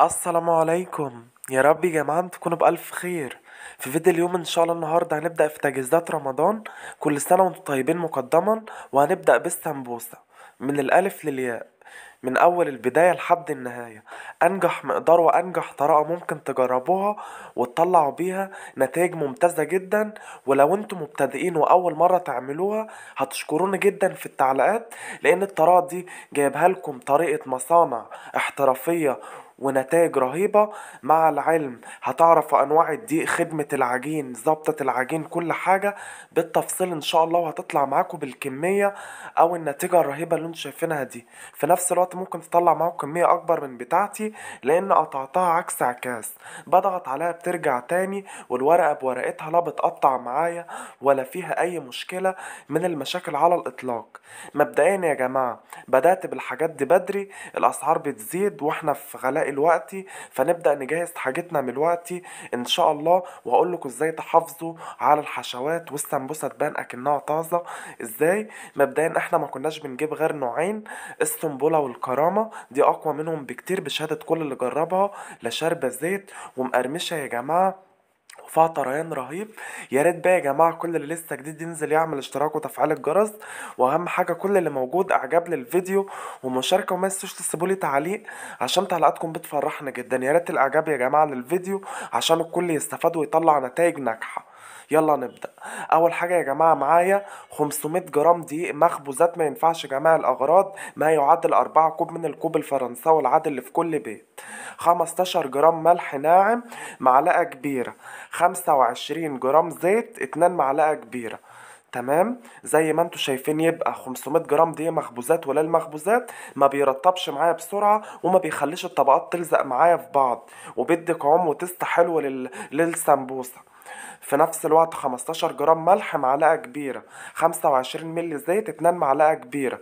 السلام عليكم يا رب يا جماعة تكونوا بألف خير في فيديو اليوم ان شاء الله النهاردة هنبدأ في تجهيزات رمضان كل سنة وانتم طيبين مقدما وهنبدأ بالسمبوسة من الألف للياء من أول البداية لحد النهاية أنجح مقدار وأنجح طريقة ممكن تجربوها وتطلعوا بيها نتائج ممتازة جدا ولو انتم مبتدئين وأول مرة تعملوها هتشكروني جدا في التعليقات لأن الطريقة دي جايبها لكم طريقة مصانع احترافية ونتائج رهيبة مع العلم هتعرف أنواع الدقيق خدمة العجين ظبطة العجين كل حاجة بالتفصيل إن شاء الله وهتطلع معاكم بالكمية أو النتيجة الرهيبة اللي انتوا شايفينها دي في نفس الوقت ممكن تطلع معاكم كمية أكبر من بتاعتي لأن قطعتها عكس عكاس بضغط عليها بترجع تاني والورقة بورقتها لا بتقطع معايا ولا فيها أي مشكلة من المشاكل على الإطلاق مبدئيا يا جماعة بدأت بالحاجات دي بدري الأسعار بتزيد وإحنا في غلاء هنلاقي الوقت فنبدا نجهز حاجتنا من الوقت ان شاء الله واقول لكم ازاي تحافظوا على الحشوات والسمبوسه تبان اكنها طازه ازاي مبدئيا احنا ما كناش بنجيب غير نوعين السنبله والكرامه دي اقوى منهم بكتير بشهاده كل اللي جربها لا شاربه زيت ومقرمشه يا جماعه فطران رهيب يا ريت بقى يا جماعه كل اللي لسه جديد ينزل يعمل اشتراك وتفعيل الجرس واهم حاجه كل اللي موجود اعجاب للفيديو ومشاركه وما تنسوش تسيبوا لي تعليق عشان تعليقاتكم بتفرحنا جدا يا ريت الاعجاب يا جماعه للفيديو عشان الكل يستفاد ويطلع نتائج ناجحه يلا نبدأ أول حاجة يا جماعة معايا 500 جرام دقيق مخبوزات ما ينفعش جماعة الأغراض ما يعادل 4 كوب من الكوب الفرنساوي العادل اللي في كل بيت 15 جرام ملح ناعم معلقة كبيرة 25 جرام زيت 2 معلقة كبيرة تمام زي ما انتم شايفين يبقى 500 جرام دي مخبوزات ولا المخبوزات ما بيرطبش معايا بسرعه وما بيخليش الطبقات تلزق معايا في بعض وبيدي قوام وتست حلو لل... للسمبوسه في نفس الوقت 15 جرام ملح معلقة كبيرة 25 مللي زيت 2 معلقة كبيرة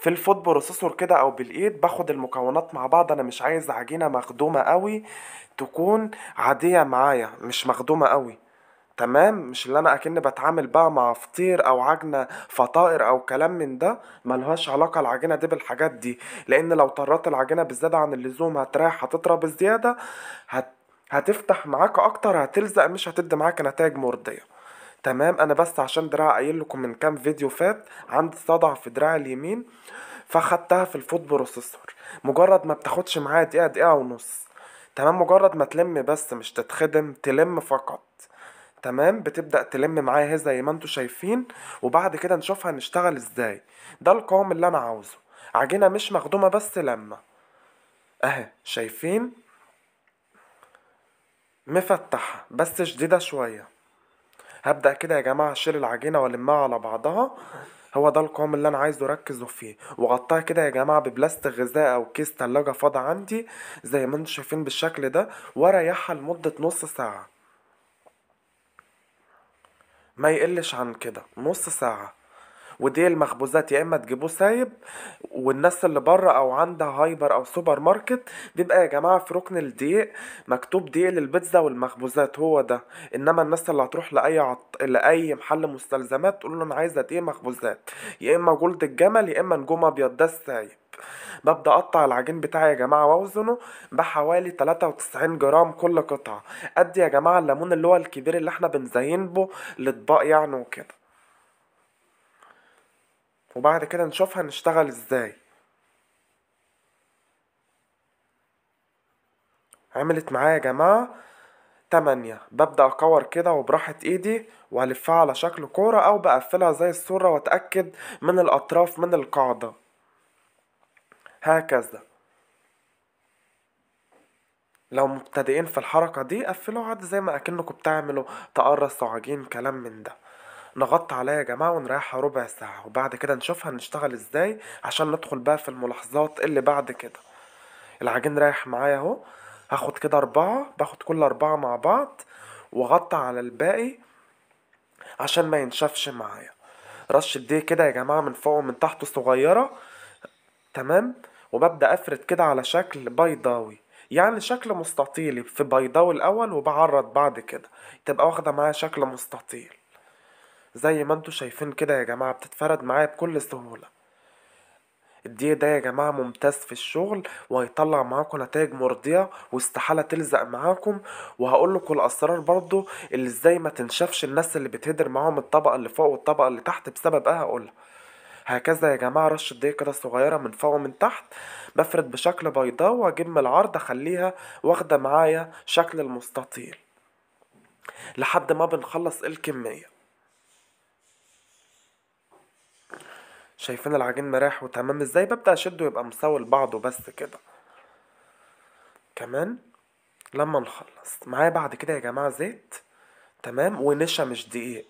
في الفوت بروسيسور كده او بالايد باخد المكونات مع بعض انا مش عايز عجينه مخدومه قوي تكون عاديه معايا مش مخدومه قوي تمام مش اللي انا اكن بتعامل بقى مع فطير او عجنه فطائر او كلام من ده ملهاش علاقه العجينه دي بالحاجات دي لان لو طرات العجينه بزياده عن اللزوم هتريح هتطرى بالزيادة هت هتفتح معاك اكتر هتلزق مش هتدي معاك نتائج مرضيه تمام انا بس عشان دراع قايل لكم من كام فيديو فات عندي صدع في دراعي اليمين فاخدتها في الفوت بروسيسور مجرد ما بتاخدش معايا دقيقه دقيقه ونص تمام مجرد ما تلم بس مش تتخدم تلم فقط تمام بتبدا تلم معايا اهي زي ما انتم شايفين وبعد كده نشوف هنشتغل ازاي ده القوام اللي انا عاوزه عجينه مش مخدومه بس لما اهي شايفين مفتحة بس شديدة شوية هبدأ كده يا جماعة أشيل العجينة وألمها على بعضها هو ده القوام اللي أنا عايزه أركزه فيه وغطاها كده يا جماعة ببلاستيك غذاء أو كيس تلاجة فاضي عندي زي ما انتم شايفين بالشكل ده وأريحها لمدة نص ساعة ما يقلش عن كده نص ساعة ودي المخبوزات يا اما تجيبوه سايب والناس اللي بره او عندها هايبر او سوبر ماركت بيبقى يا جماعه في ركن الضيق مكتوب ضيق للبيتزا والمخبوزات هو ده انما الناس اللي هتروح لاي عط... لاي محل مستلزمات تقول له انا عايزه إيه ضيق مخبوزات يا اما جولد الجمل يا اما نجوم ابيض ده السايب ببدأ أقطع العجين بتاعي يا جماعة وأوزنه بحوالي 93 جرام كل قطعة أدي يا جماعة الليمون اللي هو الكبير اللي احنا بنزين به الاطباق يعني وكده وبعد كده نشوف هنشتغل ازاي عملت معايا يا جماعة تمانية ببدأ أكور كده وبراحة إيدي وألفها على شكل كورة أو بقفلها زي الصورة وأتأكد من الأطراف من القاعدة هكذا لو مبتدئين في الحركة دي قفلوا عادي زي ما أكنكم بتعملوا تقرص وعجين كلام من ده نغطي عليها يا جماعه ونريحها ربع ساعه وبعد كده نشوفها نشتغل ازاي عشان ندخل بقى في الملاحظات اللي بعد كده العجين رايح معايا اهو هاخد كده اربعه باخد كل اربعه مع بعض واغطي على الباقي عشان ما ينشفش معايا رش الدقيق كده يا جماعه من فوق ومن تحت صغيره تمام وببدا افرد كده على شكل بيضاوي يعني شكل مستطيلي في بيضاوي الاول وبعرض بعد كده تبقى واخده معايا شكل مستطيل زي ما انتوا شايفين كده يا جماعة بتتفرد معايا بكل سهولة الدي ده يا جماعة ممتاز في الشغل وهيطلع معاكم نتائج مرضية واستحالة تلزق معاكم وهقول لكم الأسرار برضو اللي ازاي ما تنشافش الناس اللي بتهدر معاهم الطبقة اللي فوق والطبقة اللي تحت بسبب ايه هقولها هكذا يا جماعة رش الدقيق كده صغيرة من فوق ومن تحت بفرد بشكل بيضاء واجيب من العرض اخليها واخدة معايا شكل المستطيل لحد ما بنخلص الكمية شايفين العجين راح وتمام ازاي ببدأ اشده يبقى مساوي لبعضه بس كده كمان لما نخلص معايا بعد كده يا جماعة زيت تمام ونشا مش دقيق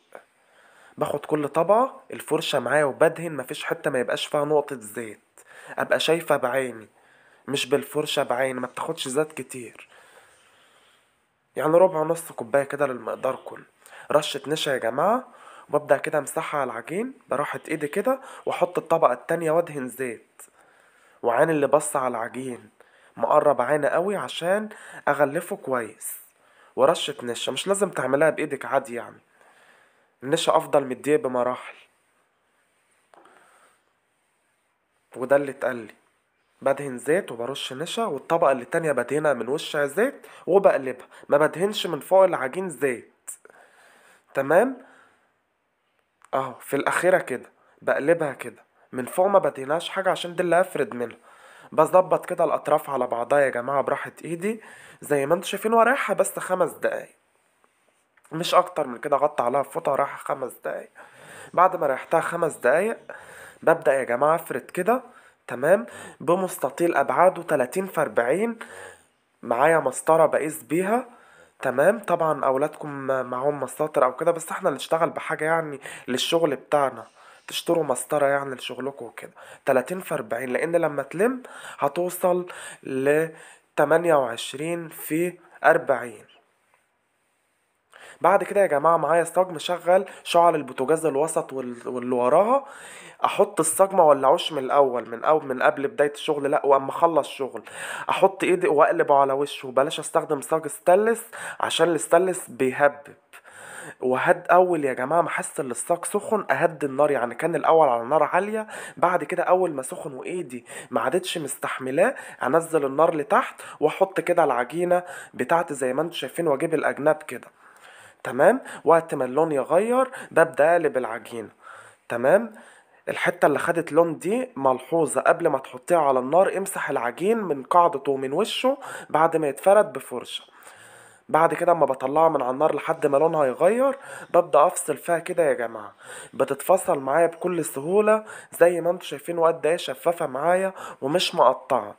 باخد كل طبقة الفرشة معايا وبدهن مفيش حتة ما يبقاش فيها نقطة زيت ابقى شايفة بعيني مش بالفرشة بعيني ما بتاخدش زيت كتير يعني ربع نص كوباية كده للمقدار كله رشة نشا يا جماعة وابدأ كده امسحها على العجين براحة ايدي كده واحط الطبقة التانية وادهن زيت وعين اللي بص على العجين مقرب عينه قوي عشان اغلفه كويس ورشة نشا مش لازم تعملها بايدك عادي يعني النشا افضل من الدقيق بمراحل وده اللي اتقلي بدهن زيت وبرش نشا والطبقة اللي تانية بدهنها من وشها زيت وبقلبها ما بدهنش من فوق العجين زيت تمام اهو في الاخيره كده بقلبها كده من فوق ما بديناش حاجه عشان دي اللي هفرد منها بظبط كده الاطراف على بعضها يا جماعه براحه ايدي زي ما انتوا شايفين ورايحها بس خمس دقايق مش اكتر من كده غطى عليها فوطه ورايحها خمس دقايق بعد ما ريحتها خمس دقايق ببدا يا جماعه افرد كده تمام بمستطيل ابعاده 30 في 40 معايا مسطره بقيس بيها تمام طبعا اولادكم معاهم مساطر او كده بس احنا اللي نشتغل بحاجه يعني للشغل بتاعنا تشتروا مسطرة يعني لشغلكم وكده تلاتين في أربعين لأن لما تلم هتوصل ل 28 في أربعين بعد كده يا جماعه معايا الصاج مشغل شعل البوتاجاز الوسط واللي وراها احط الصاج ما ولعوش من الاول من او من قبل بدايه الشغل لا واما اخلص شغل احط ايدي واقلبه على وشه وبلاش استخدم صاج ستانلس عشان الستانلس بيهبب وهد اول يا جماعه ما احس ان الصاج سخن اهد النار يعني كان الاول على نار عاليه بعد كده اول ما سخن وايدي ما عادتش مستحملاه انزل النار لتحت واحط كده العجينه بتاعتي زي ما انتم شايفين واجيب الاجناب كده تمام وقت ما اللون يغير ده اقلب العجينة تمام الحتة اللي خدت لون دي ملحوظة قبل ما تحطيها على النار امسح العجين من قاعدته ومن وشه بعد ما يتفرد بفرشة بعد كده اما بطلعها من على النار لحد ما لونها يغير ببدأ افصل فيها كده يا جماعة بتتفصل معايا بكل سهولة زي ما انتوا شايفين وقد ايه شفافة معايا ومش مقطعة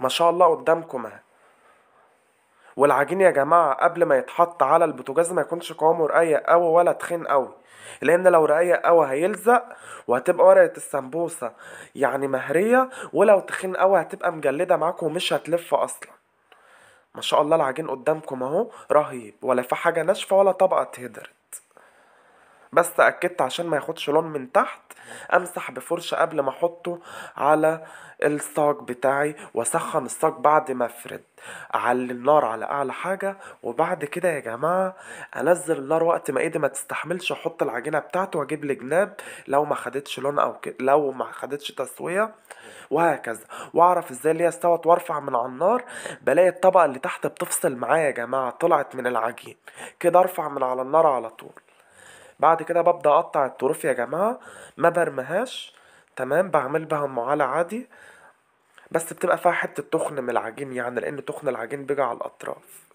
ما شاء الله قدامكم اهي والعجين يا جماعه قبل ما يتحط على البوتجاز ما يكونش قوامه رقيق قوي ولا تخين قوي لان لو رقيق قوي هيلزق وهتبقى ورقه السمبوسه يعني مهريه ولو تخين قوي هتبقى مجلده معاك ومش هتلف اصلا ما شاء الله العجين قدامكم اهو رهيب ولا في حاجه ناشفه ولا طبقه اتهدرت بس اكدت عشان ما ياخدش لون من تحت امسح بفرشة قبل ما احطه على الصاج بتاعي واسخن الصاج بعد ما افرد اعلي النار على اعلى حاجة وبعد كده يا جماعة انزل النار وقت ما ايدي ما تستحملش احط العجينة بتاعته واجيب الجناب لو ما خدتش لون او كده لو ما خدتش تسوية وهكذا واعرف ازاي اللي هي استوت وارفع من على النار بلاقي الطبقة اللي تحت بتفصل معايا يا جماعة طلعت من العجين كده ارفع من على النار على طول بعد كده ببدأ أقطع الطرف يا جماعة ما برمهاش تمام بعمل بها معاله عادي بس بتبقى فيها حتة تخن من العجين يعني لأن تخن العجين بيجي على الأطراف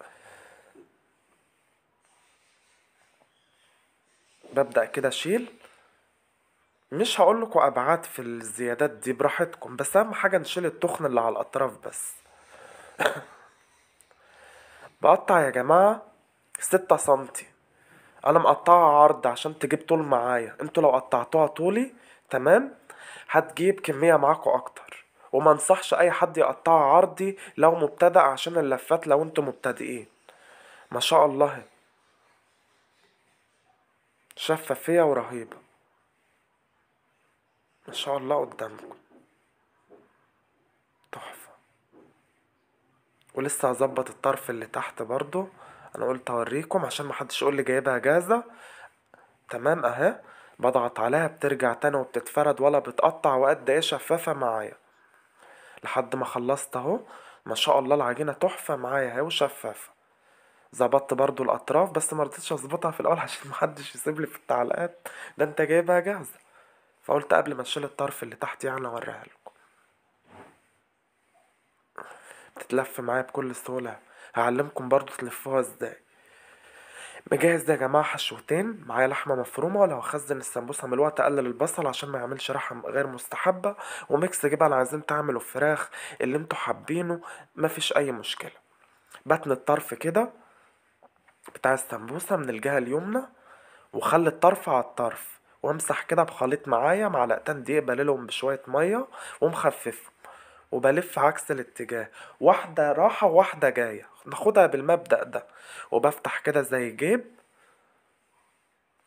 ببدأ كده أشيل مش هقولكوا أبعاد في الزيادات دي براحتكم بس أهم حاجة نشيل التخن اللي على الأطراف بس بقطع يا جماعة ستة سنتي انا مقطعها عرض عشان تجيب طول معايا انتوا لو قطعتوها طولي تمام هتجيب كميه معاكوا اكتر وما انصحش اي حد يقطعها عرضي لو مبتدئ عشان اللفات لو انتوا مبتدئين ما شاء الله شفافيه ورهيبه ما شاء الله قدامكم تحفه ولسه هظبط الطرف اللي تحت برضه انا قلت اوريكم عشان محدش يقول لي جايبها جاهزه تمام اهي بضغط عليها بترجع تاني وبتتفرد ولا بتقطع وقد ايه شفافه معايا لحد ما خلصت اهو ما شاء الله العجينه تحفه معايا اهي وشفافه ظبطت برضو الاطراف بس ما رضيتش اظبطها في الاول عشان محدش يسيب لي في التعليقات ده انت جايبها جاهزه فقلت قبل ما اشيل الطرف اللي تحت يعني اوريها لكم بتتلف معايا بكل سهوله هعلمكم برضو تلفوها ازاي مجهز ده يا جماعه حشوتين معايا لحمه مفرومه ولو هخزن السمبوسه من الوقت اقلل البصل عشان ما يعملش ريحه غير مستحبه وميكس جبن عايزين تعملوا فراخ اللي انتوا حابينه مفيش اي مشكله بتن الطرف كده بتاع السمبوسه من الجهه اليمنى وخلي الطرف على الطرف وامسح كده بخليط معايا معلقتين دقيق بللهم بشويه ميه ومخففهم وبلف عكس الاتجاه واحدة راحة واحدة جاية ناخدها بالمبدأ ده وبفتح كده زي جيب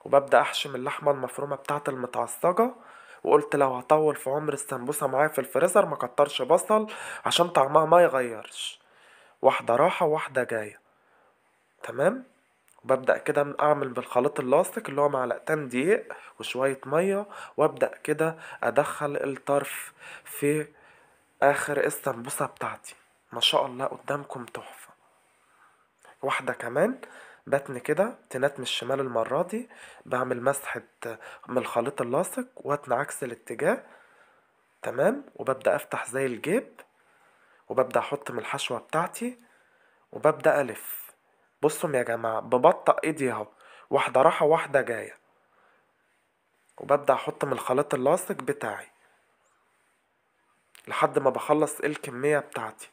وببدأ أحشم اللحمة المفرومة بتاعة المتعصجة وقلت لو هطول في عمر السمبوسة معايا في الفريزر مكترش بصل عشان طعمها ما يغيرش واحدة راحة واحدة جاية تمام وببدأ كده أعمل بالخليط اللاصق اللي هو معلقتين دقيق وشوية مية وأبدأ كده أدخل الطرف في اخر السمبوسة بتاعتي ما شاء الله قدامكم تحفة واحدة كمان بتن كده تنات من الشمال المرة دي بعمل مسحة من الخليط اللاصق واتن عكس الاتجاه تمام وببدأ افتح زي الجيب وببدأ احط من الحشوة بتاعتي وببدأ الف بصوا يا جماعة ببطأ ايدي اهو واحدة راحة واحدة جاية وببدأ احط من الخليط اللاصق بتاعي لحد ما بخلص الكمية بتاعتي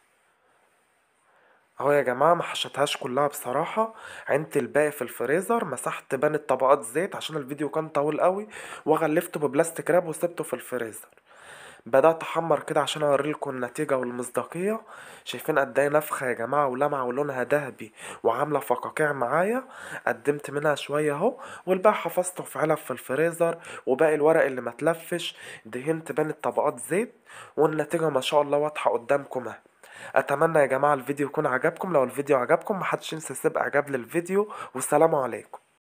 اهو يا جماعة ما حشتهاش كلها بصراحة عينت الباقي في الفريزر مسحت بان الطبقات زيت عشان الفيديو كان طويل قوي وغلفته ببلاستيك راب وسبته في الفريزر بدأت أحمر كده عشان أوريلكوا النتيجة والمصداقية شايفين قد إيه نفخة يا جماعة ولمعة ولونها دهبي وعاملة فقاقيع معايا قدمت منها شوية أهو والباقي حفظته في علب في الفريزر وباقي الورق اللي متلفش دهنت بين الطبقات زيت والنتيجة ما شاء الله واضحة قدامكم اهي اتمنى يا جماعه الفيديو يكون عجبكم لو الفيديو عجبكم محدش ينسى يسيب اعجاب للفيديو والسلام عليكم